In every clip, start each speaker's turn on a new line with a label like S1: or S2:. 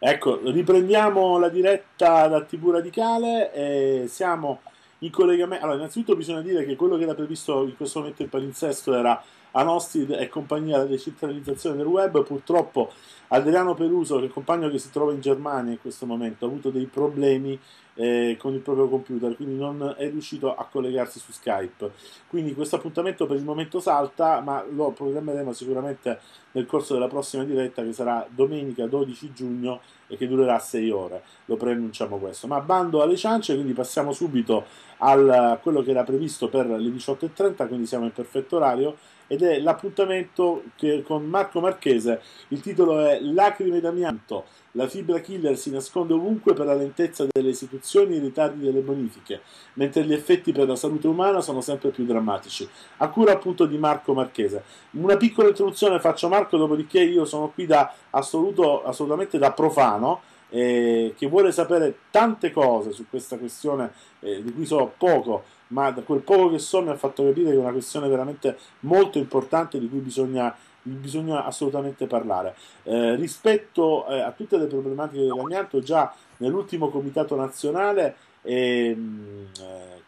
S1: Ecco, riprendiamo la diretta da TV Radicale e siamo in collegamento. Allora, innanzitutto bisogna dire che quello che era previsto in questo momento il palinsesto era Anosti e compagnia della decentralizzazione del web. Purtroppo Adriano Peruso, che è il compagno che si trova in Germania in questo momento, ha avuto dei problemi eh, con il proprio computer, quindi non è riuscito a collegarsi su Skype. Quindi questo appuntamento per il momento salta, ma lo programmeremo sicuramente nel corso della prossima diretta che sarà domenica 12 giugno e che durerà 6 ore. Lo preannunciamo questo. Ma bando alle ciance, quindi passiamo subito a quello che era previsto per le 18.30, quindi siamo in perfetto orario ed è l'appuntamento che, con Marco Marchese. Il titolo è Lacrime d'amianto. La fibra killer si nasconde ovunque per la lentezza delle esecuzioni e i ritardi delle bonifiche, mentre gli effetti per la salute umana sono sempre più drammatici. A cura appunto di Marco Marchese. Una piccola introduzione faccio Marco, dopodiché io sono qui da assoluto, assolutamente da profano eh, che vuole sapere tante cose su questa questione eh, di cui so poco, ma da quel poco che so mi ha fatto capire che è una questione veramente molto importante di cui bisogna, bisogna assolutamente parlare. Eh, rispetto eh, a tutte le problematiche dell'amianto, già nell'ultimo comitato nazionale e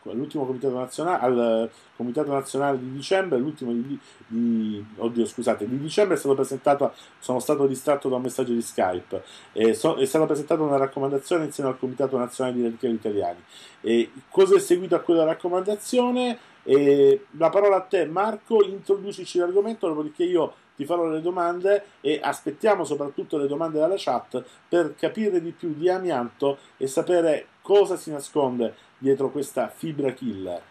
S1: all'ultimo mm, eh, comitato nazionale, al eh, comitato nazionale di dicembre, l'ultimo di, di, oddio, scusate, di dicembre è stato presentato, sono stato distratto da un messaggio di Skype, eh, so, è stata presentata una raccomandazione insieme al comitato nazionale di radicatori italiani. Eh, cosa è seguito a quella raccomandazione? Eh, la parola a te Marco, introducici l'argomento, dopodiché io ti farò le domande e aspettiamo soprattutto le domande dalla chat per capire di più di amianto e sapere cosa si nasconde dietro questa fibra killer.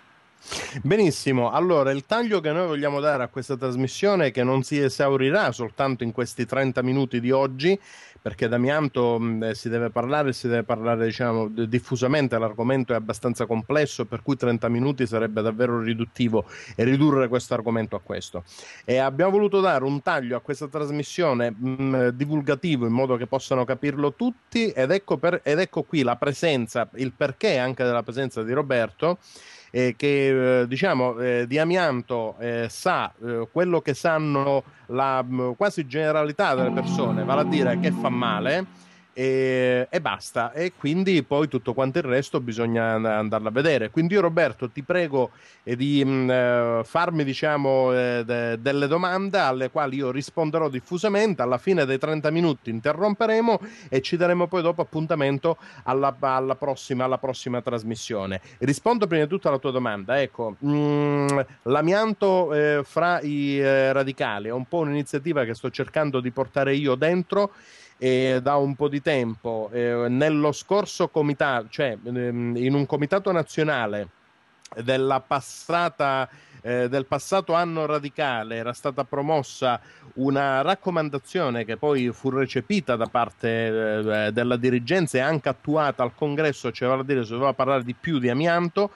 S2: Benissimo, allora il taglio che noi vogliamo dare a questa trasmissione che non si esaurirà soltanto in questi 30 minuti di oggi, perché d'amianto mh, mm, eh, si deve parlare, si deve parlare diciamo, diffusamente, l'argomento è abbastanza complesso, per cui 30 minuti sarebbe davvero riduttivo e ridurre questo argomento a questo. E abbiamo voluto dare un taglio a questa trasmissione mh, mm, divulgativo in modo che possano capirlo tutti ed ecco, per, ed ecco qui la presenza, il perché anche della presenza di Roberto eh, che eh, diciamo eh, di amianto eh, sa quello che sanno la mh, mm, quasi generalità delle persone, vale a dire che fa male e, e, basta. E quindi poi tutto quanto il resto bisogna andarla a vedere. Quindi io Roberto ti prego eh, di mh, mm, eh, farmi diciamo eh, de, delle domande alle quali io risponderò diffusamente. Alla fine dei 30 minuti interromperemo e ci daremo poi dopo appuntamento alla, alla, prossima, alla prossima, trasmissione. Rispondo prima di tutto alla tua domanda. Ecco, mh, mm, l'amianto eh, fra i eh, radicali è un po' un'iniziativa che sto cercando di portare io dentro e da un po' di tempo eh, nello scorso comitato, cioè ehm, in un comitato nazionale della passata eh, del passato anno radicale era stata promossa una raccomandazione che poi fu recepita da parte eh, della dirigenza e anche attuata al congresso, cioè vale a dire si doveva parlare di più di amianto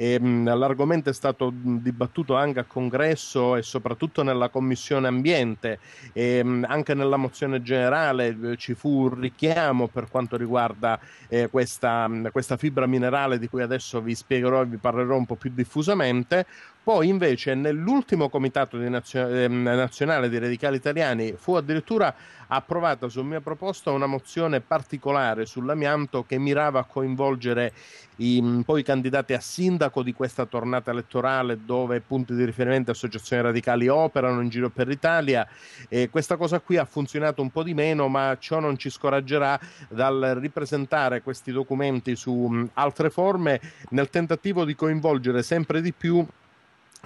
S2: e, ehm, mh, l'argomento è stato dibattuto anche a congresso e soprattutto nella commissione ambiente e ehm, mh, anche nella mozione generale eh, ci fu un richiamo per quanto riguarda eh, questa, questa fibra minerale di cui adesso vi spiegherò e vi parlerò un po' più diffusamente. Poi invece nell'ultimo comitato di nazio- eh, nazionale di radicali italiani fu addirittura approvata su mia proposta una mozione particolare sull'amianto che mirava a coinvolgere i, mm, poi i candidati a sindaco di questa tornata elettorale dove punti di riferimento e associazioni radicali operano in giro per l'Italia. E questa cosa qui ha funzionato un po' di meno, ma ciò non ci scoraggerà dal ripresentare questi documenti su mm, altre forme nel tentativo di coinvolgere sempre di più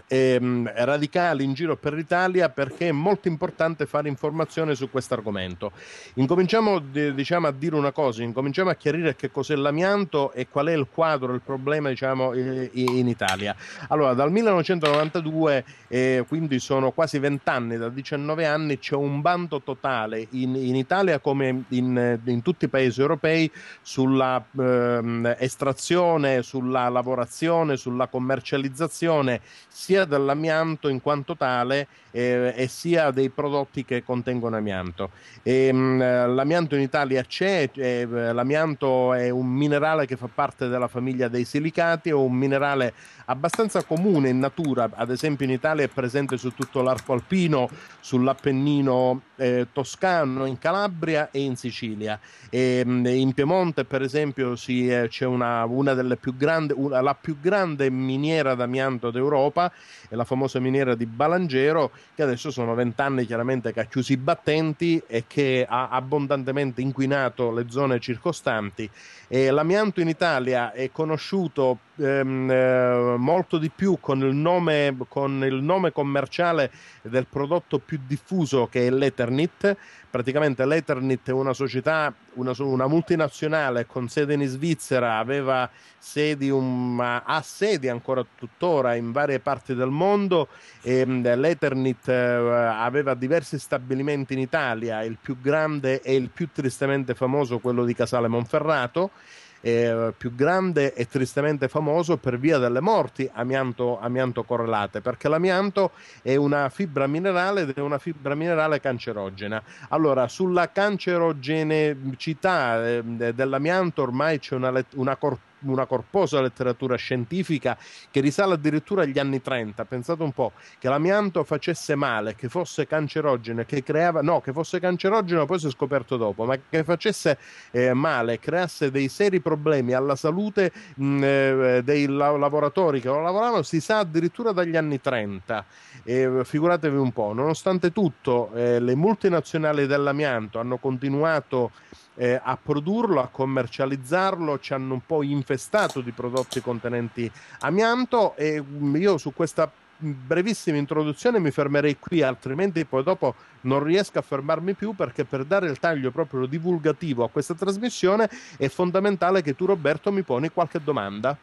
S2: ehm, radicali in giro per l'Italia perché è molto importante fare informazione su questo argomento. Incominciamo diciamo, a dire una cosa, incominciamo a chiarire che cos'è l'amianto e qual è il quadro, il problema diciamo, in Italia. Allora, dal 1992, eh, quindi sono quasi 20 anni, da 19 anni, c'è un bando totale in, in Italia come in, in, tutti i paesi europei sulla eh, estrazione, sulla lavorazione, sulla commercializzazione sia dell'amianto in quanto tale eh, e sia dei prodotti che contengono amianto. E, ehm, mh, l'amianto in Italia c'è, eh, l'amianto è un minerale che fa parte della famiglia dei silicati, è un minerale abbastanza comune in natura, ad esempio in Italia è presente su tutto l'arco alpino, sull'Appennino eh, toscano, in Calabria e in Sicilia. E, ehm, in Piemonte per esempio si, eh, c'è una, una delle più grandi, una, la più grande miniera d'amianto d'Europa, è la famosa miniera di Balangero, che adesso sono vent'anni chiaramente che ha chiuso i battenti e che ha abbondantemente inquinato le zone circostanti. E l'amianto in Italia è conosciuto ehm, eh, molto di più con il, nome, con il nome commerciale del prodotto più diffuso che è l'Eternit. Praticamente l'Eternit è una società, una, una multinazionale con sede in Svizzera, aveva sedi, um, ha sedi ancora tuttora in varie parti del mondo. E, ehm, L'Eternit eh, aveva diversi stabilimenti in Italia, il più grande e il più tristemente famoso, quello di Casale Monferrato eh, più grande e tristemente famoso per via delle morti amianto, amianto correlate, perché l'amianto è una fibra minerale ed è una fibra minerale cancerogena. Allora, sulla cancerogenicità eh, dell'amianto ormai c'è una, una cortezza una corposa letteratura scientifica che risale addirittura agli anni 30. Pensate un po' che l'amianto facesse male, che fosse cancerogeno, che creava, no, che fosse cancerogeno poi si è scoperto dopo, ma che facesse eh, male, creasse dei seri problemi alla salute mh, mm, eh, eh, dei la- lavoratori che lo lavoravano, si sa addirittura dagli anni 30. Eh, figuratevi un po', nonostante tutto eh, le multinazionali dell'amianto hanno continuato eh, a produrlo, a commercializzarlo, ci hanno un po' infestato di prodotti contenenti amianto e mm, io su questa mm, brevissima introduzione mi fermerei qui, altrimenti poi dopo non riesco a fermarmi più perché per dare il taglio proprio divulgativo a questa trasmissione è fondamentale che tu Roberto mi poni qualche domanda.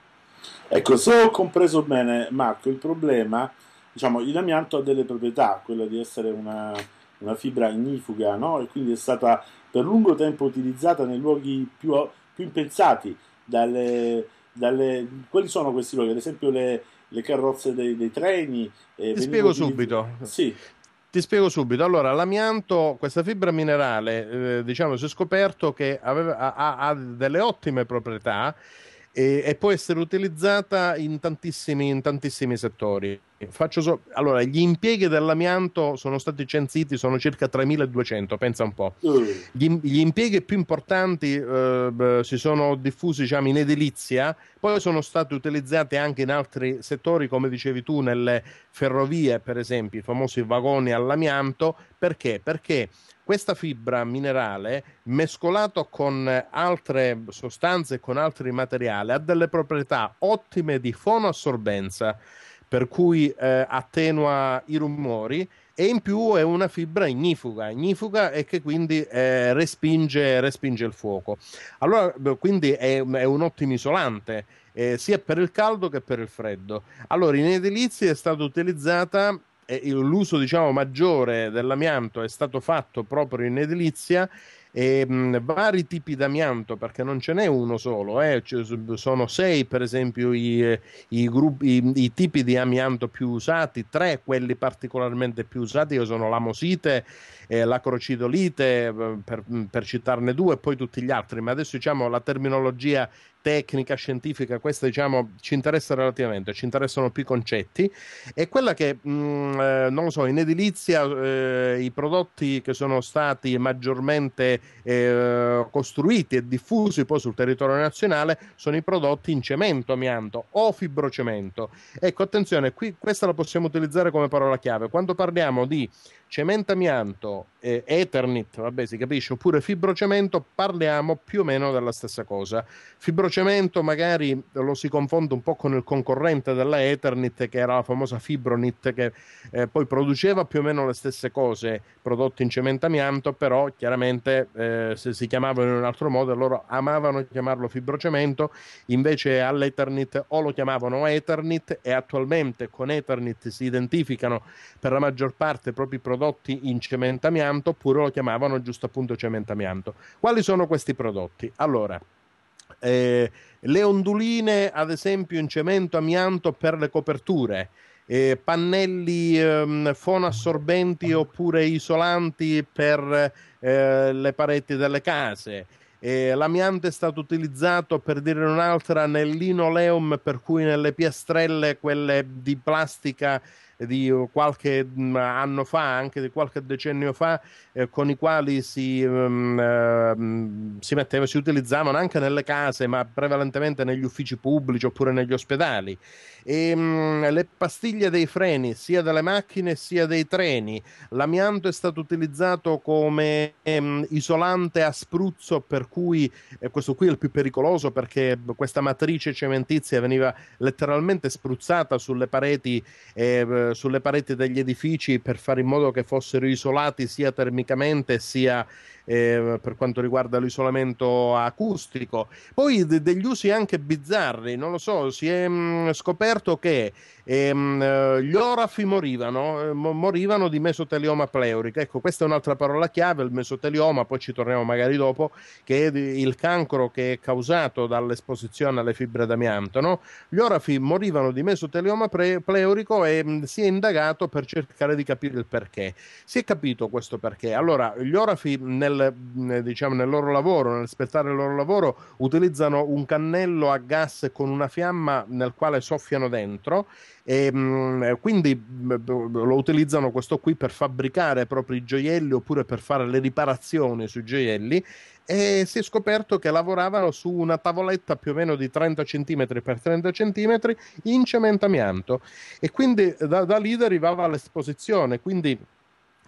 S2: Ecco, se ho compreso bene Marco, il problema,
S1: diciamo, l'amianto ha delle proprietà, quella di essere una, una fibra ignifuga, no? E quindi è stata per lungo tempo utilizzata nei luoghi più, più impensati. Dalle, dalle, quali sono questi luoghi? Ad esempio le, le carrozze dei, dei treni.
S2: Eh, Ti spiego utilizz... subito. Sì. Ti spiego subito. Allora, l'amianto, questa fibra minerale, eh, diciamo, si è scoperto che aveva, ha, ha delle ottime proprietà e, eh, e, può essere utilizzata in tantissimi, in tantissimi settori faccio so- allora, gli impieghi dell'amianto sono stati censiti, sono circa 3200, pensa un po'. Mm. Gli, gli, impieghi più importanti eh, si sono diffusi diciamo, in edilizia, poi sono stati utilizzati anche in altri settori, come dicevi tu, nelle ferrovie, per esempio, i famosi vagoni all'amianto. Perché? Perché questa fibra minerale, mescolata con altre sostanze e con altri materiali, ha delle proprietà ottime di fonoassorbenza per cui eh, attenua i rumori e in più è una fibra ignifuga, ignifuga e che quindi eh, respinge, respinge, il fuoco. Allora, quindi è, è un ottimo isolante. Eh, sia per il caldo che per il freddo. Allora, in edilizia è stata utilizzata eh, l'uso diciamo maggiore dell'amianto è stato fatto proprio in edilizia e ehm, mh, vari tipi d'amianto perché non ce n'è uno solo eh? sono sei per esempio i, eh, i, gruppi, i, i, tipi di amianto più usati tre quelli particolarmente più usati che sono l'amosite eh, la crocidolite eh, per, per citarne due e poi tutti gli altri ma adesso diciamo la terminologia tecnica scientifica, questa diciamo ci interessa relativamente, ci interessano più i concetti, è quella che, mh, mm, eh, non lo so, in edilizia eh, i prodotti che sono stati maggiormente eh, costruiti e diffusi poi sul territorio nazionale sono i prodotti in cemento, amianto o fibrocemento. Ecco, attenzione, qui questa la possiamo utilizzare come parola chiave. Quando parliamo di cementamianto, eh, Eternit, vabbè si capisce, oppure fibrocemento, parliamo più o meno della stessa cosa. Fibrocemento magari lo si confonde un po' con il concorrente della Eternit, che era la famosa Fibronit, che eh, poi produceva più o meno le stesse cose prodotte in cemento amianto, però chiaramente eh, se si chiamavano in un altro modo, loro amavano chiamarlo fibrocemento, invece all'Eternit o lo chiamavano Eternit e attualmente con Eternit si identificano per la maggior parte proprio i prodotti prodotti in amianto oppure lo chiamavano giusto appunto cemento amianto. Quali sono questi prodotti? Allora, eh, le onduline ad esempio in cemento amianto per le coperture, eh, pannelli ehm, fonoassorbenti oppure isolanti per eh, le pareti delle case. Eh, l'amianto è stato utilizzato per dire un'altra nel linoleum, per cui nelle piastrelle, quelle di plastica di qualche mm, anno fa, anche di qualche decennio fa, eh, con i quali si, um, si, metteva, si utilizzavano anche nelle case, ma prevalentemente negli uffici pubblici oppure negli ospedali. E, um, le pastiglie dei freni, sia delle macchine sia dei treni, l'amianto è stato utilizzato come um, isolante a spruzzo, per cui eh, questo qui è il più pericoloso perché questa matrice cementizia veniva letteralmente spruzzata sulle pareti. Eh, sulle pareti degli edifici per fare in modo che fossero isolati sia termicamente sia eh, per quanto riguarda l'isolamento acustico. Poi de- degli usi anche bizzarri, non lo so, si è mh, mm, scoperto che ehm, gli orafi morivano, eh, morivano di mesotelioma pleurica. Ecco, questa è un'altra parola chiave, il mesotelioma, poi ci torniamo magari dopo, che è il cancro che è causato dall'esposizione alle fibre d'amianto. No? Gli orafi morivano di mesotelioma pre- pleurico e mh, mm, si è indagato per cercare di capire il perché. Si è capito questo perché. Allora, gli orafi nel nel, diciamo, nel loro lavoro, nel spettare il loro lavoro, utilizzano un cannello a gas con una fiamma nel quale soffiano dentro e mh, quindi lo utilizzano questo qui per fabbricare proprio i gioielli oppure per fare le riparazioni sui gioielli e si è scoperto che lavoravano su una tavoletta più o meno di 30 cm per 30 cm in cemento amianto e quindi da, da lì derivava l'esposizione quindi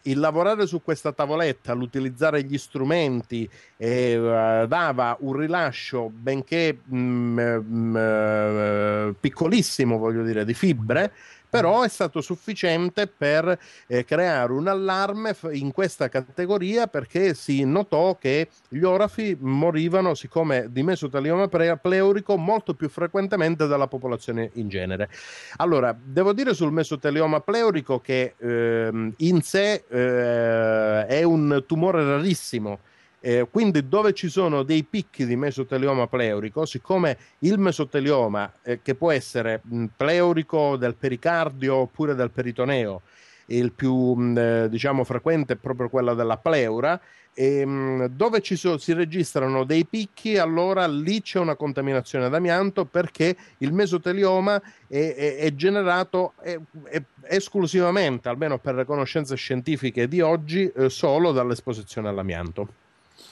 S2: il lavorare su questa tavoletta, l'utilizzare gli strumenti, eh, dava un rilascio, benché mh, mm, mm, eh, mh, piccolissimo, voglio dire, di fibre però è stato sufficiente per eh, creare un allarme in questa categoria perché si notò che gli orafi morivano, siccome di mesotelioma pleurico, molto più frequentemente della popolazione in genere. Allora, devo dire sul mesotelioma pleurico che eh, in sé eh, è un tumore rarissimo eh, quindi dove ci sono dei picchi di mesotelioma pleurico, siccome il mesotelioma, eh, che può essere mh, pleurico del pericardio oppure del peritoneo, il più mh, eh, diciamo, frequente è proprio quello della pleura, e, ehm, mh, dove so, si registrano dei picchi, allora lì c'è una contaminazione d'amianto perché il mesotelioma è, è, è generato è, esclusivamente, almeno per le conoscenze scientifiche di oggi, eh, solo dall'esposizione all'amianto.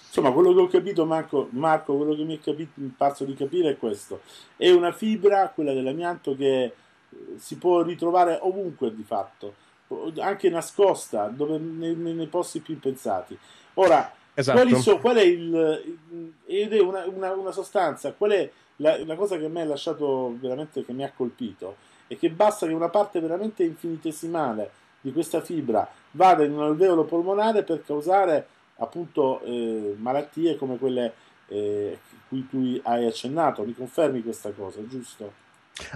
S1: Insomma, quello che ho capito, Marco, Marco quello che mi è capito, parso di capire è questo. È una fibra, quella dell'amianto, che eh, si può ritrovare ovunque di fatto, anche nascosta, dove, nei, nei posti più impensati. Ora, esatto. so, qual è il... ed è una, una, una sostanza, qual è la, la cosa che mi ha lasciato veramente, che mi ha colpito, è che basta che una parte veramente infinitesimale di questa fibra vada in un alveolo polmonare per causare appunto eh, malattie come quelle eh, cui tu hai accennato. Mi confermi questa cosa, giusto?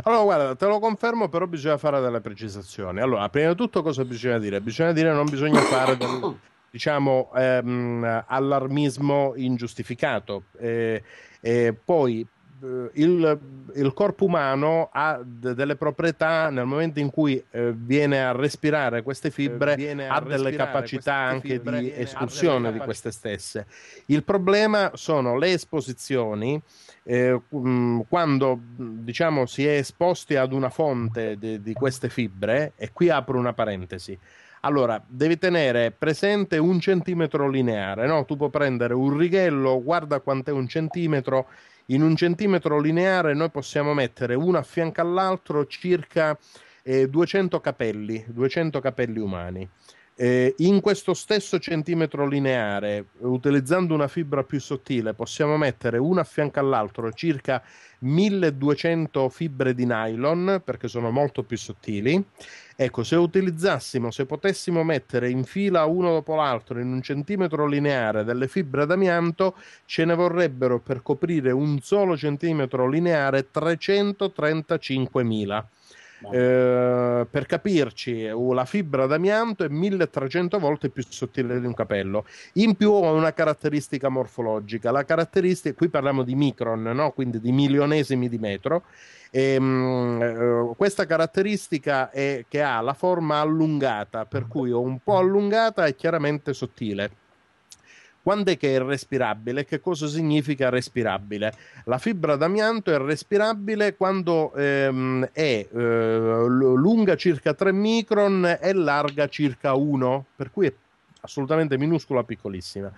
S2: Allora, guarda, te lo confermo, però bisogna fare delle precisazioni. Allora, prima di tutto, cosa bisogna dire? Bisogna dire che non bisogna fare del, diciamo, ehm, allarmismo ingiustificato. Eh, eh, poi eh, il, il, corpo umano ha d- delle proprietà nel momento in cui eh, viene a respirare queste eh, fibre, eh, ha delle capacità anche di espulsione di queste stesse. Il problema sono le esposizioni. Eh, mm, quando diciamo si è esposti ad una fonte di, di queste fibre, e qui apro una parentesi, allora, devi tenere presente un centimetro lineare, no? Tu puoi prendere un righello, guarda quant'è un centimetro in un centimetro lineare noi possiamo mettere uno a fianco all'altro circa eh, 200 capelli, 200 capelli umani. Eh, in questo stesso centimetro lineare, utilizzando una fibra più sottile, possiamo mettere una a fianco all'altra circa 1200 fibre di nylon perché sono molto più sottili. Ecco, se utilizzassimo, se potessimo mettere in fila uno dopo l'altro in un centimetro lineare delle fibre d'amianto, ce ne vorrebbero per coprire un solo centimetro lineare 335.000 eh, per capirci, uh, la fibra d'amianto è 1300 volte più sottile di un capello. In più ha una caratteristica morfologica. La caratteristica, qui parliamo di micron, no? quindi di milionesimi di metro. E, ehm, mh, eh, questa caratteristica è che ha la forma allungata, per cui o un po' allungata e chiaramente sottile quando è che è respirabile? Che cosa significa respirabile? La fibra d'amianto è respirabile quando ehm, è eh, lunga circa 3 micron e larga circa 1, per cui è assolutamente minuscola, piccolissima.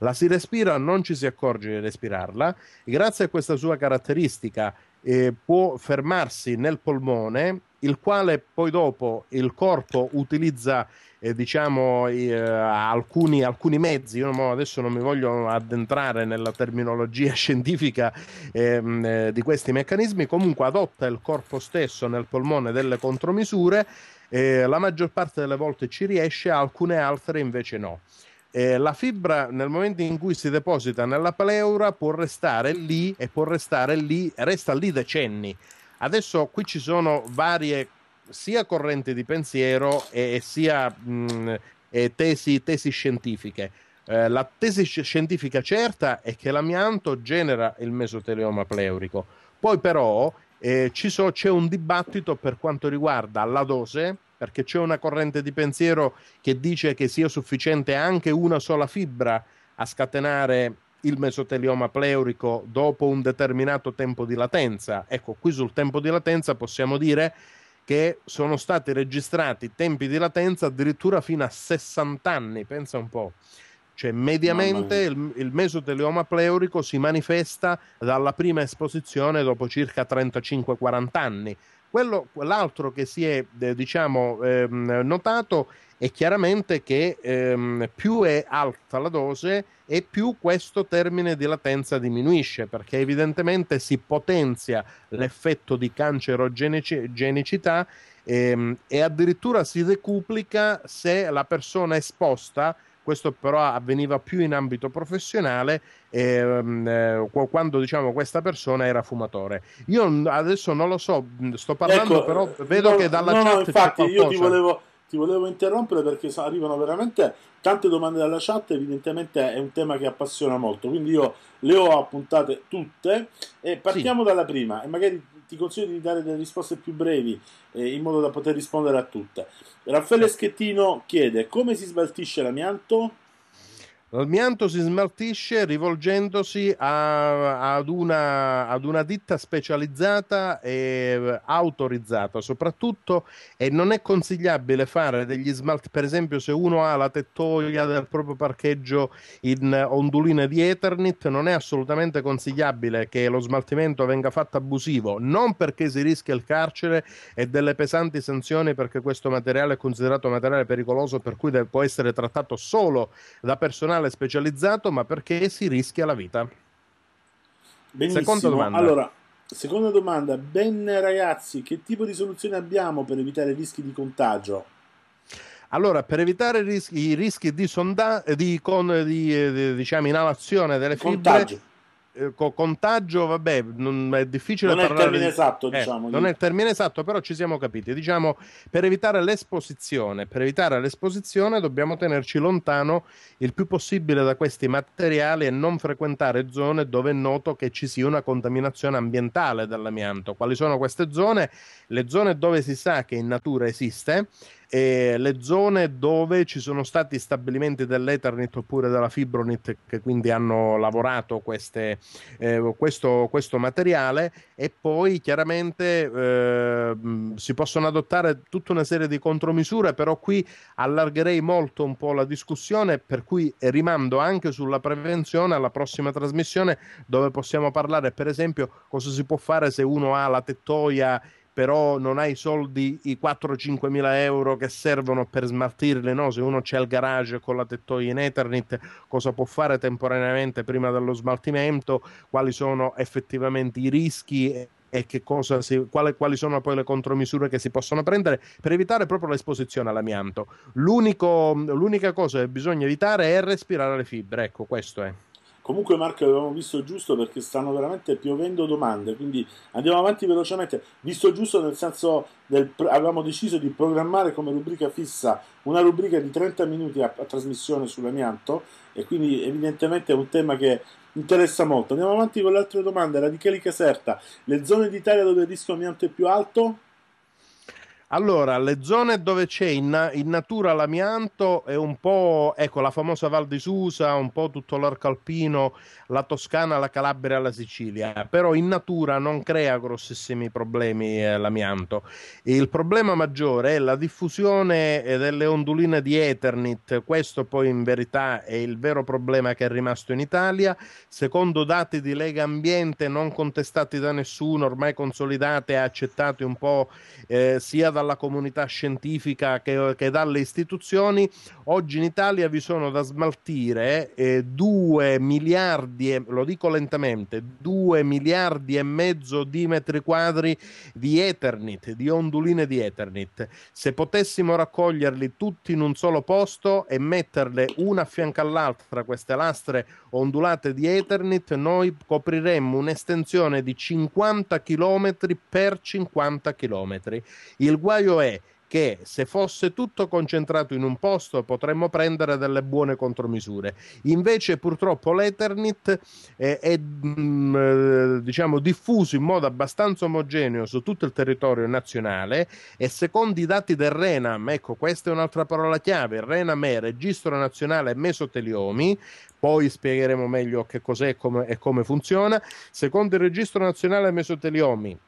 S2: La si respira, non ci si accorge di respirarla. Grazie a questa sua caratteristica eh, può fermarsi nel polmone il quale poi dopo il corpo utilizza eh, diciamo eh, alcuni, alcuni, mezzi, io no, adesso non mi voglio addentrare nella terminologia scientifica ehm, eh, di questi meccanismi, comunque adotta il corpo stesso nel polmone delle contromisure, la maggior parte delle volte ci riesce, alcune altre invece no. Eh, la fibra nel momento in cui si deposita nella pleura può restare lì e può restare lì, resta lì decenni. Adesso qui ci sono varie sia correnti di pensiero e, e sia mh, e tesi, tesi, scientifiche. Eh, la tesi scientifica certa è che l'amianto genera il mesotelioma pleurico. Poi però eh, so, c'è un dibattito per quanto riguarda la dose, perché c'è una corrente di pensiero che dice che sia sufficiente anche una sola fibra a scatenare il mesotelioma pleurico dopo un determinato tempo di latenza. Ecco, qui sul tempo di latenza possiamo dire che sono stati registrati tempi di latenza addirittura fino a 60 anni, pensa un po'. Cioè, mediamente il, il, mesotelioma pleurico si manifesta dalla prima esposizione dopo circa 35-40 anni. Quello, l'altro che si è eh, diciamo, ehm, notato è chiaramente che ehm, più è alta la dose e più questo termine di latenza diminuisce perché evidentemente si potenzia l'effetto di cancerogenicità ehm, e addirittura si decuplica se la persona esposta questo però avveniva più in ambito professionale ehm, eh, quando diciamo questa persona era fumatore. Io adesso non lo so, sto ecco, parlando ecco, però eh, vedo no, che dalla no, chat no, infatti io ti volevo,
S1: ti volevo interrompere perché arrivano veramente tante domande dalla chat, evidentemente è un tema che appassiona molto, quindi io le ho appuntate tutte e partiamo sì. dalla prima e magari ti consiglio di dare delle risposte più brevi eh, in modo da poter rispondere a tutte.
S2: Raffaele certo. Schettino chiede come si sbaltisce
S1: l'amianto?
S2: L'amianto si smaltisce rivolgendosi a, ad, una, ad, una, ditta specializzata e autorizzata soprattutto e non è consigliabile fare degli smalti, per esempio se uno ha la tettoia del proprio parcheggio in onduline di Ethernet, non è assolutamente consigliabile che lo smaltimento venga fatto abusivo, non perché si rischia il carcere e delle pesanti sanzioni perché questo materiale è considerato materiale pericoloso per cui deve, può essere trattato solo da personale tribunale specializzato, ma perché si rischia la vita? Benissimo. Seconda domanda. Allora, seconda domanda,
S1: ben ragazzi, che tipo di soluzione abbiamo per evitare rischi di contagio?
S2: Allora, per evitare ris- i rischi di, sonda- eh, di, con- di, eh, di diciamo, inalazione delle fibre... Contagio eh, contagio, vabbè, non è difficile non parlare. È il termine esatto, eh, diciamo. Non è il termine esatto, però ci siamo capiti. Diciamo, per evitare l'esposizione, per evitare l'esposizione dobbiamo tenerci lontano il più possibile da questi materiali e non frequentare zone dove è noto che ci sia una contaminazione ambientale dall'amianto. Quali sono queste zone? Le zone dove si sa che in natura esiste e le zone dove ci sono stati stabilimenti dell'Ethernet oppure della Fibronet che quindi hanno lavorato queste, eh, questo, questo, materiale e poi chiaramente eh, mm, si possono adottare tutta una serie di contromisure però qui allargherei molto un po' la discussione per cui rimando anche sulla prevenzione alla prossima trasmissione dove possiamo parlare per esempio cosa si può fare se uno ha la tettoia però non hai i soldi, i 4-5 mila euro che servono per smaltirle, no? Se uno c'è il garage con la tettoia in Ethernet, cosa può fare temporaneamente prima dello smaltimento, quali sono effettivamente i rischi e che cosa si, quali, quali sono poi le contromisure che si possono prendere per evitare proprio l'esposizione all'amianto. L'unico, l'unica cosa che bisogna evitare è respirare le fibre, ecco questo è.
S1: Comunque Marco avevamo visto giusto perché stanno veramente piovendo domande, quindi andiamo avanti velocemente. Visto giusto nel senso del, avevamo deciso di programmare come rubrica fissa una rubrica di 30 minuti a, a trasmissione sull'amianto e quindi evidentemente è un tema che interessa molto. Andiamo avanti con le altre domande. Radicali Caserta, le zone d'Italia dove il rischio amianto è più
S2: alto? Allora, le zone dove c'è in, in, natura l'amianto è un po', ecco, la famosa Val di Susa, un po' tutto l'arco alpino, la Toscana, la Calabria, la Sicilia, però in natura non crea grossissimi problemi eh, l'amianto. Il problema maggiore è la diffusione eh, delle onduline di Eternit, questo poi in verità è il vero problema che è rimasto in Italia, secondo dati di Lega Ambiente non contestati da nessuno, ormai consolidati e accettati un po' eh, sia dalla dalla comunità scientifica che, che dalle istituzioni, oggi in Italia vi sono da smaltire eh, 2 miliardi, e, lo dico lentamente, 2 miliardi e mezzo di metri quadri di Ethernet, di onduline di Ethernet. Se potessimo raccoglierli tutti in un solo posto e metterle una a fianco all'altra, queste lastre ondulate di Ethernet, noi copriremmo un'estensione di 50 km per 50 km. Il guasto guaio è che se fosse tutto concentrato in un posto potremmo prendere delle buone contromisure. Invece purtroppo l'Ethernet è, è mm, eh, diciamo, diffuso in modo abbastanza omogeneo su tutto il territorio nazionale e secondo i dati del RENAM, ecco questa è un'altra parola chiave, il RENAM è Registro Nazionale Mesoteliomi, poi spiegheremo meglio che cos'è e come, e come funziona, secondo il Registro Nazionale Mesoteliomi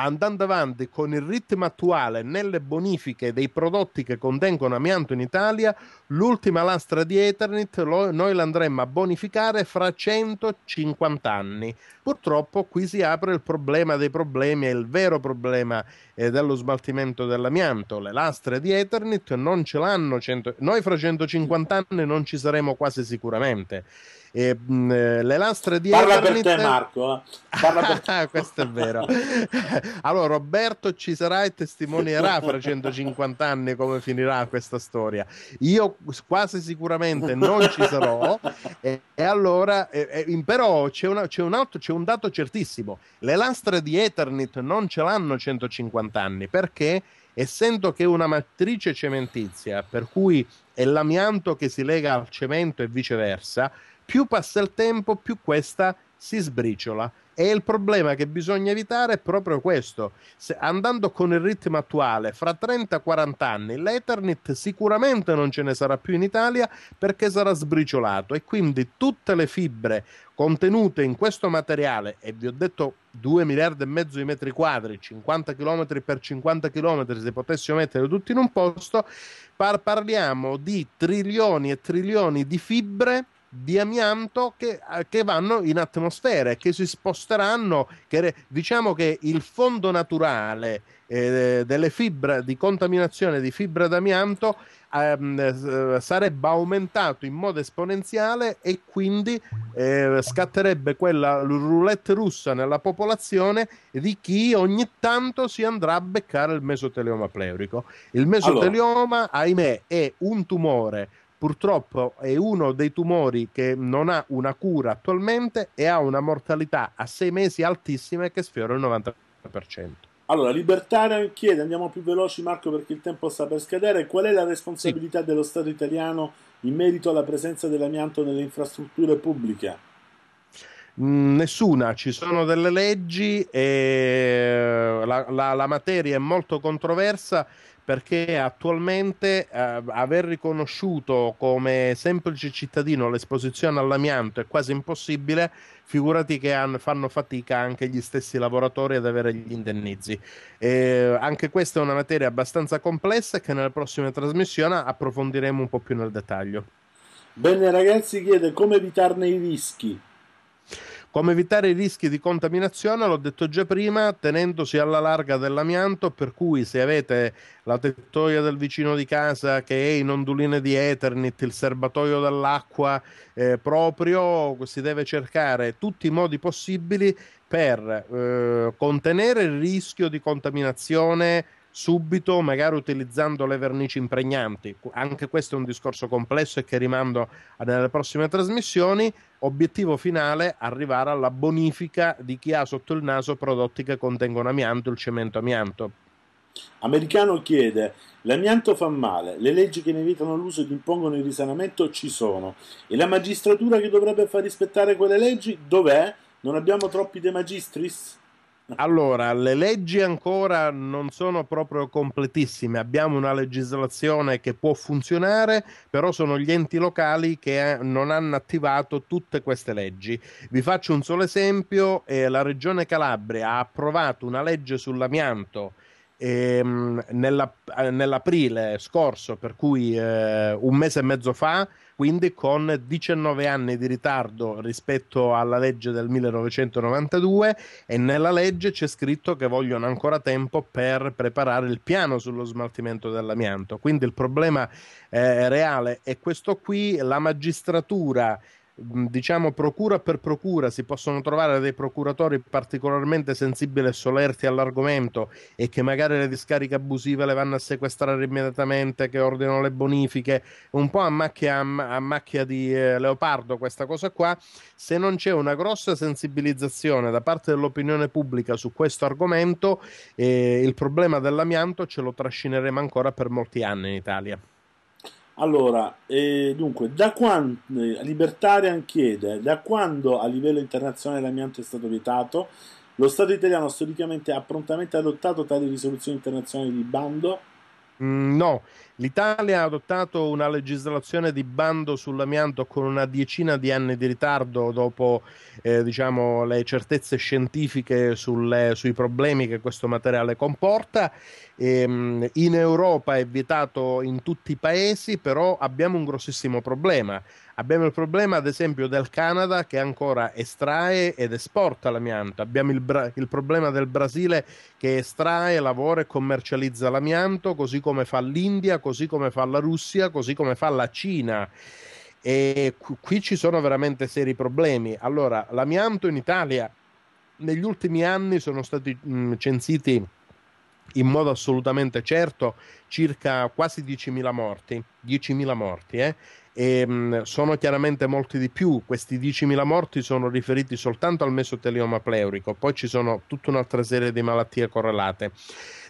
S2: andando avanti con il ritmo attuale nelle bonifiche dei prodotti che contengono amianto in Italia, l'ultima lastra di Ethernet lo, noi l'andremo a bonificare fra 150 anni. Purtroppo qui si apre il problema dei problemi è il vero problema eh, dello smaltimento dell'amianto. Le lastre di Ethernet non ce l'hanno, cento... noi fra 150 anni non ci saremo quasi sicuramente. E, mh, mm, eh, le lastre di Parla Eternit... per te, Marco. Eh. Parla per Questo è vero. allora, Roberto ci sarà e testimonierà fra 150 anni come finirà questa storia. Io quasi sicuramente non ci sarò. e, e allora, e, e, però, c'è, una, c'è, un altro, c'è un dato certissimo: le lastre di Eternit non ce l'hanno 150 anni perché essendo che è una matrice cementizia, per cui è l'amianto che si lega al cemento e viceversa, più passa il tempo, più questa si sbriciola. E il problema che bisogna evitare è proprio questo. Se, andando con il ritmo attuale, fra 30-40 anni l'Ethernet sicuramente non ce ne sarà più in Italia perché sarà sbriciolato e quindi tutte le fibre contenute in questo materiale, e vi ho detto 2 miliardi e mezzo di metri quadri, 50 km per 50 km, se potessimo mettere tutti in un posto, par- parliamo di trilioni e trilioni di fibre di amianto che, eh, che, vanno in atmosfera e che si sposteranno. Che, diciamo che il fondo naturale eh, delle fibre di contaminazione di fibra d'amianto ehm, eh, sarebbe aumentato in modo esponenziale e quindi eh, scatterebbe quella roulette russa nella popolazione di chi ogni tanto si andrà a beccare il mesotelioma pleurico. Il mesotelioma, allora. ahimè, è un tumore purtroppo è uno dei tumori che non ha una cura attualmente e ha una mortalità a sei mesi altissima che sfiora il 90%.
S1: Allora, Libertarian chiede, andiamo più veloci Marco perché il tempo sta per scadere, qual è la responsabilità sì. dello Stato italiano in merito alla presenza dell'amianto nelle infrastrutture pubbliche?
S2: Mm, nessuna, ci sono delle leggi e la, la, la, materia è molto controversa perché attualmente eh, aver riconosciuto come semplice cittadino l'esposizione all'amianto è quasi impossibile, figurati che han, fanno fatica anche gli stessi lavoratori ad avere gli indennizi. Eh, anche questa è una materia abbastanza complessa che nella prossima trasmissione approfondiremo un po' più nel dettaglio. Bene ragazzi, chiede come evitarne i rischi. Come evitare i rischi di contaminazione? L'ho detto già prima, tenendosi alla larga dell'amianto, per cui se avete la tettoia del vicino di casa che è in onduline di Eternit, il serbatoio dell'acqua eh, proprio, si deve cercare tutti i modi possibili per eh, contenere il rischio di contaminazione subito, magari utilizzando le vernici impregnanti. Anche questo è un discorso complesso e che rimando nelle prossime trasmissioni. Obiettivo finale, arrivare alla bonifica di chi ha sotto il naso prodotti che contengono amianto, il cemento amianto. Americano chiede: L'amianto fa
S1: male, le leggi che ne evitano l'uso e che impongono il risanamento ci sono. E la magistratura che dovrebbe far rispettare quelle leggi dov'è? Non abbiamo troppi de magistris?
S2: Allora, le leggi ancora non sono proprio completissime, abbiamo una legislazione che può funzionare, però sono gli enti locali che eh, non hanno attivato tutte queste leggi. Vi faccio un solo esempio, eh, la Regione Calabria ha approvato una legge sull'amianto ehm, nella, eh, nell'aprile scorso, per cui eh, un mese e mezzo fa, quindi con 19 anni di ritardo rispetto alla legge del 1992 e nella legge c'è scritto che vogliono ancora tempo per preparare il piano sullo smaltimento dell'amianto. Quindi il problema eh, reale è questo qui, la magistratura Mm, diciamo procura per procura si possono trovare dei procuratori particolarmente sensibili e solerti all'argomento e che magari le discariche abusive le vanno a sequestrare immediatamente, che ordinano le bonifiche, un po' a macchia, a macchia di eh, leopardo questa cosa qua, se non c'è una grossa sensibilizzazione da parte dell'opinione pubblica su questo argomento, eh, il problema dell'amianto ce lo trascineremo ancora per molti anni in Italia.
S1: Allora, eh, dunque, da quando eh, Libertarian chiede da quando a livello internazionale l'amianto è stato vietato? Lo Stato italiano storicamente ha prontamente adottato tali risoluzioni internazionali di bando?
S2: Mm, no, L'Italia ha adottato una legislazione di bando sull'amianto con una decina di anni di ritardo dopo eh, diciamo, le certezze scientifiche sulle, sui problemi che questo materiale comporta. E, ehm, in Europa è vietato in tutti i paesi, però abbiamo un grossissimo problema. Abbiamo il problema, ad esempio, del Canada che ancora estrae ed esporta l'amianto. Abbiamo il, Bra- il problema del Brasile che estrae, lavora e commercializza l'amianto, così come fa l'India, così come fa la Russia, così come fa la Cina. E qui ci sono veramente seri problemi. Allora, l'amianto in Italia negli ultimi anni sono stati mh, censiti in modo assolutamente certo circa quasi 10.000 morti, 10.000 morti eh? E, ehm, mh, sono chiaramente molti di più, questi 10.000 morti sono riferiti soltanto al mesotelioma pleurico, poi ci sono tutta un'altra serie di malattie correlate.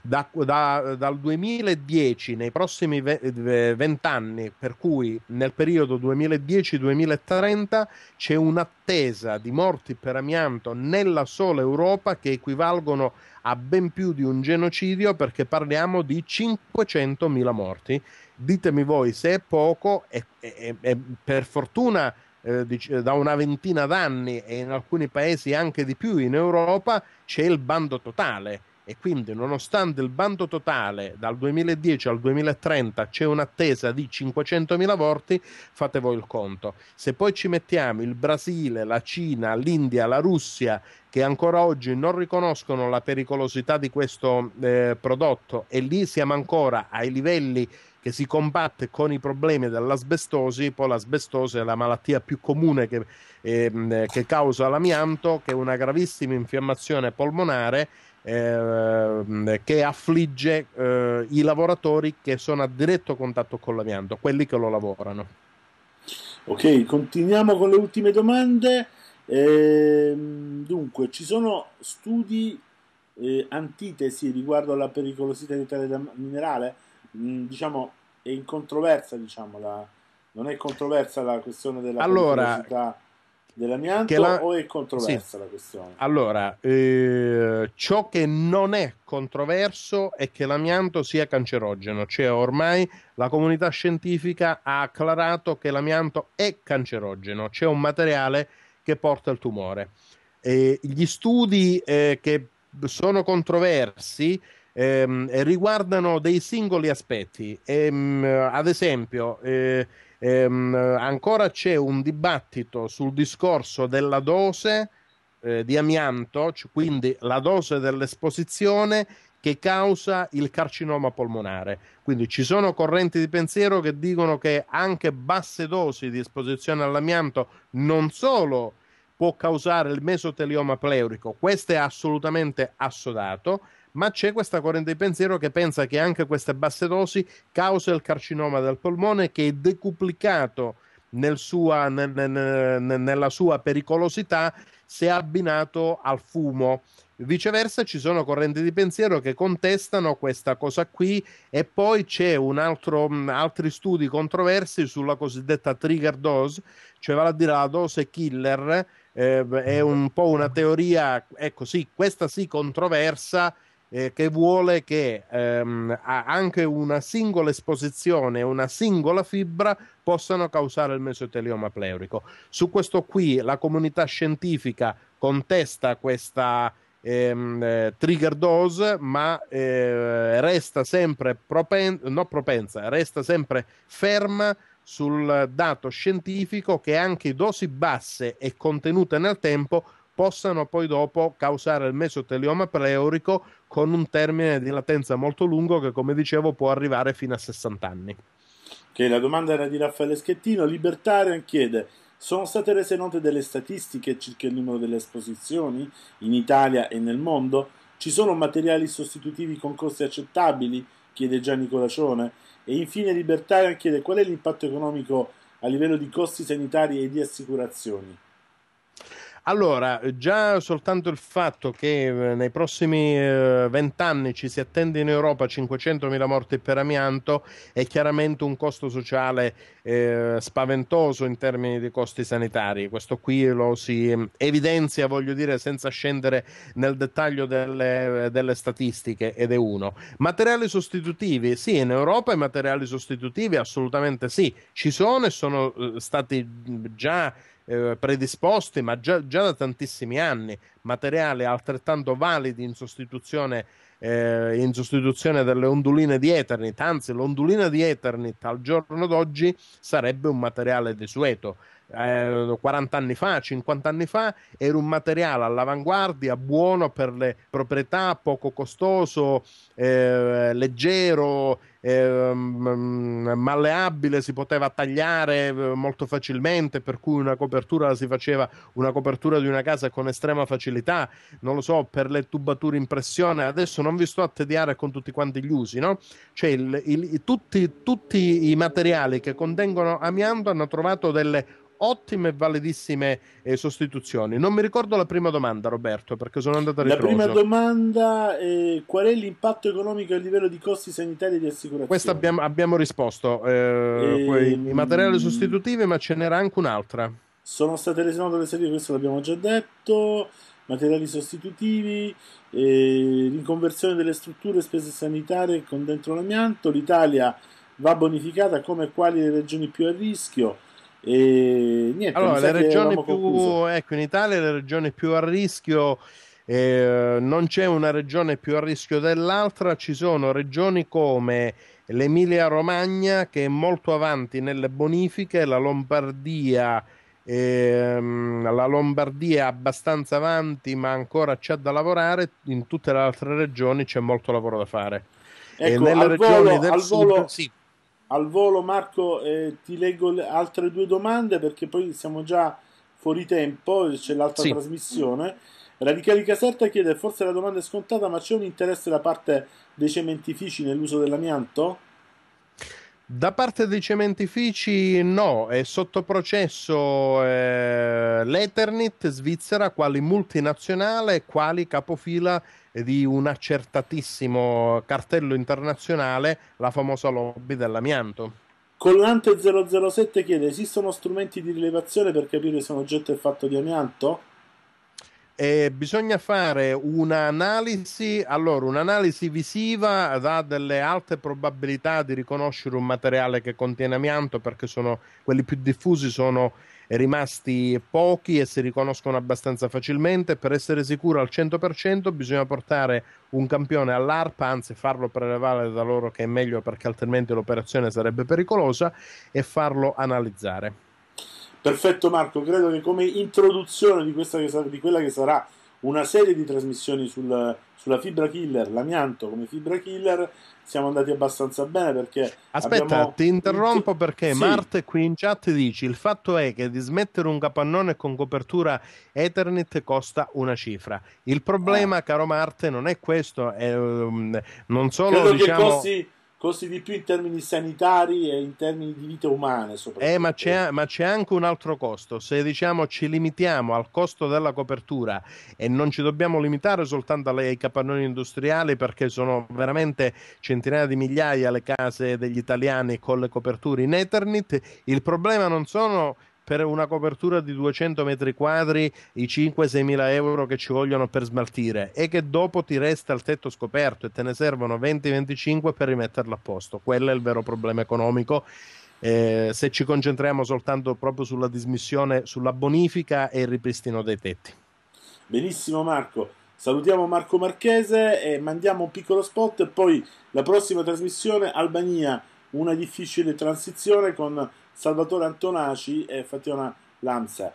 S2: Da, da, dal 2010, nei prossimi 20 anni, per cui nel periodo 2010-2030 c'è un'attesa di morti per amianto nella sola Europa che equivalgono a ben più di un genocidio perché parliamo di 500.000 morti ditemi voi se è poco e, e, e per fortuna eh, da una ventina d'anni e in alcuni paesi anche di più in Europa c'è il bando totale e quindi nonostante il bando totale dal 2010 al 2030 c'è un'attesa di 500.000 morti, fate voi il conto. Se poi ci mettiamo il Brasile, la Cina, l'India, la Russia che ancora oggi non riconoscono la pericolosità di questo eh, prodotto e lì siamo ancora ai livelli che si combatte con i problemi dell'asbestosi, poi l'asbestosi è la malattia più comune che, ehm, che causa l'amianto, che è una gravissima infiammazione polmonare ehm, che affligge eh, i lavoratori che sono a diretto contatto con l'amianto, quelli che lo lavorano.
S1: Ok, continuiamo con le ultime domande. Eh, dunque, ci sono studi eh, antitesi riguardo alla pericolosità di tale da- minerale? Mm, diciamo, è in controversa, diciamo, la, non è controversa la questione della allora, dell'amianto la... o è controversa sì. la questione?
S2: Allora, eh, ciò che non è controverso è che l'amianto sia cancerogeno, cioè ormai la comunità scientifica ha acclarato che l'amianto è cancerogeno, cioè un materiale che porta al tumore. Eh, gli studi eh, che sono controversi ehm, riguardano dei singoli aspetti. Ehm, ad esempio, eh, ehm, ancora c'è un dibattito sul discorso della dose eh, di amianto, quindi la dose dell'esposizione che causa il carcinoma polmonare. Quindi ci sono correnti di pensiero che dicono che anche basse dosi di esposizione all'amianto non solo può causare il mesotelioma pleurico, questo è assolutamente assodato, ma c'è questa corrente di pensiero che pensa che anche queste basse dosi causa il carcinoma del polmone che è decuplicato nel sua, nel, nel, nella sua pericolosità se abbinato al fumo. Viceversa ci sono correnti di pensiero che contestano questa cosa qui e poi c'è un altro, mm, altri studi controversi sulla cosiddetta trigger dose, cioè vale a dire la dose killer, eh, è un po' una teoria, ecco sì, questa sì controversa, eh, che vuole che ehm, anche una singola esposizione, una singola fibra possano causare il mesotelioma pleurico. Su questo qui la comunità scientifica contesta questa ehm, eh, trigger dose, ma eh, resta sempre propen- no, propensa, resta sempre ferma sul dato scientifico che anche dosi basse e contenute nel tempo possano poi dopo causare il mesotelioma pleurico con un termine di latenza molto lungo che come dicevo può arrivare fino a 60 anni. Che
S1: okay, la domanda era di Raffaele Schettino, Libertarian chiede sono state rese note delle statistiche circa il numero delle esposizioni in Italia e nel mondo? Ci sono materiali sostitutivi con costi accettabili? chiede Gianni Colacione. E infine Libertarian chiede qual è l'impatto economico a livello di costi sanitari e di assicurazioni.
S2: Allora, già soltanto il fatto che eh, nei prossimi eh, vent'anni ci si attende in Europa 500.000 morti per amianto è chiaramente un costo sociale eh, spaventoso in termini di costi sanitari. Questo qui lo si mm, evidenzia, voglio dire, senza scendere nel dettaglio delle, eh, delle statistiche ed è uno. Materiali sostitutivi, sì, in Europa i materiali sostitutivi assolutamente sì, ci sono e sono stati mm, già eh, predisposti, ma già, già, da tantissimi anni, materiali altrettanto validi in sostituzione, eh, in sostituzione delle onduline di Eternit. Anzi, l'ondulina di Eternit al giorno d'oggi sarebbe un materiale desueto. Eh, 40 anni fa, 50 anni fa, era un materiale all'avanguardia, buono per le proprietà, poco costoso, eh, leggero, Ehm, mm, malleabile, si poteva tagliare eh, molto facilmente, per cui una copertura la si faceva una copertura di una casa con estrema facilità, non lo so, per le tubature in pressione. Adesso non vi sto a tediare con tutti quanti gli usi, no? Cioè, il, il, tutti, tutti i materiali che contengono amianto hanno trovato delle ottime e validissime eh, sostituzioni. Non mi ricordo la prima domanda, Roberto, perché sono andato a ritroso. La prima
S1: domanda è eh, qual è l'impatto economico a livello di costi sanitari e di assicurazione? Questa
S2: abbiamo, abbiamo risposto. Eh, e... Ehm, I materiali sostitutivi, ma ce n'era anche un'altra. Sono state
S1: note le serie, questo l'abbiamo già detto. Materiali sostitutivi, eh, riconversione delle strutture, spese sanitarie con dentro l'amianto. L'Italia va bonificata come quali le regioni più a rischio e niente, allora, le regioni più
S2: ecco, in Italia le regioni più a rischio eh, non c'è una regione più a rischio dell'altra, ci sono regioni come l'Emilia Romagna che è molto avanti nelle bonifiche, la Lombardia ehm, la Lombardia è abbastanza avanti, ma ancora c'è da lavorare. In tutte le altre regioni c'è molto lavoro da fare. Ecco, e nelle regioni volo, del sud, volo... sì,
S1: al volo Marco eh, ti leggo le altre due domande perché poi siamo già fuori tempo, c'è l'altra sì. trasmissione. Radicali Caserta chiede forse la domanda è scontata ma c'è un interesse da parte dei cementifici nell'uso dell'amianto?
S2: Da parte dei cementifici no, è sotto processo eh, l'Eternit Svizzera quali multinazionale, quali capofila di un accertatissimo cartello internazionale, la famosa lobby dell'amianto. Collante
S1: 007 chiede: esistono strumenti di rilevazione per capire se un oggetto è fatto di amianto?
S2: Eh, bisogna fare un'analisi, allora un'analisi visiva dà delle alte probabilità di riconoscere un materiale che contiene amianto perché sono, quelli più diffusi sono rimasti pochi e si riconoscono abbastanza facilmente. Per essere sicuro al 100% bisogna portare un campione all'ARPA, anzi farlo prelevare da loro che è meglio perché altrimenti l'operazione sarebbe pericolosa e farlo analizzare.
S1: Perfetto Marco, credo che come introduzione di, che, di quella che sarà una serie di trasmissioni sul, sulla fibra killer, l'amianto come fibra killer, siamo andati abbastanza bene perché... Aspetta, abbiamo... ti interrompo perché sì. Marte
S2: qui in chat dice il fatto è che di smettere un capannone con copertura Ethernet costa una cifra. Il problema, ah. caro Marte, non è questo, è, um, non solo... Credo diciamo... che costi
S1: costi di più in termini sanitari e in termini di vite umane soprattutto.
S2: Eh, ma c'è, ma c'è, anche un altro costo. Se diciamo ci limitiamo al costo della copertura e non ci dobbiamo limitare soltanto alle, ai capannoni industriali perché sono veramente centinaia di migliaia le case degli italiani con le coperture in Eternit, il problema non sono per una copertura di 200 metri quadri i 5-6 mila euro che ci vogliono per smaltire e che dopo ti resta il tetto scoperto e te ne servono 20-25 per rimetterlo a posto. Quello è il vero problema economico. Eh, se ci concentriamo soltanto proprio sulla dismissione, sulla bonifica e il ripristino dei tetti.
S1: Benissimo Marco, salutiamo Marco Marchese e mandiamo un piccolo spot e poi la prossima trasmissione Albania, una difficile transizione con Salvatore Antonaci e Fationa Lanza.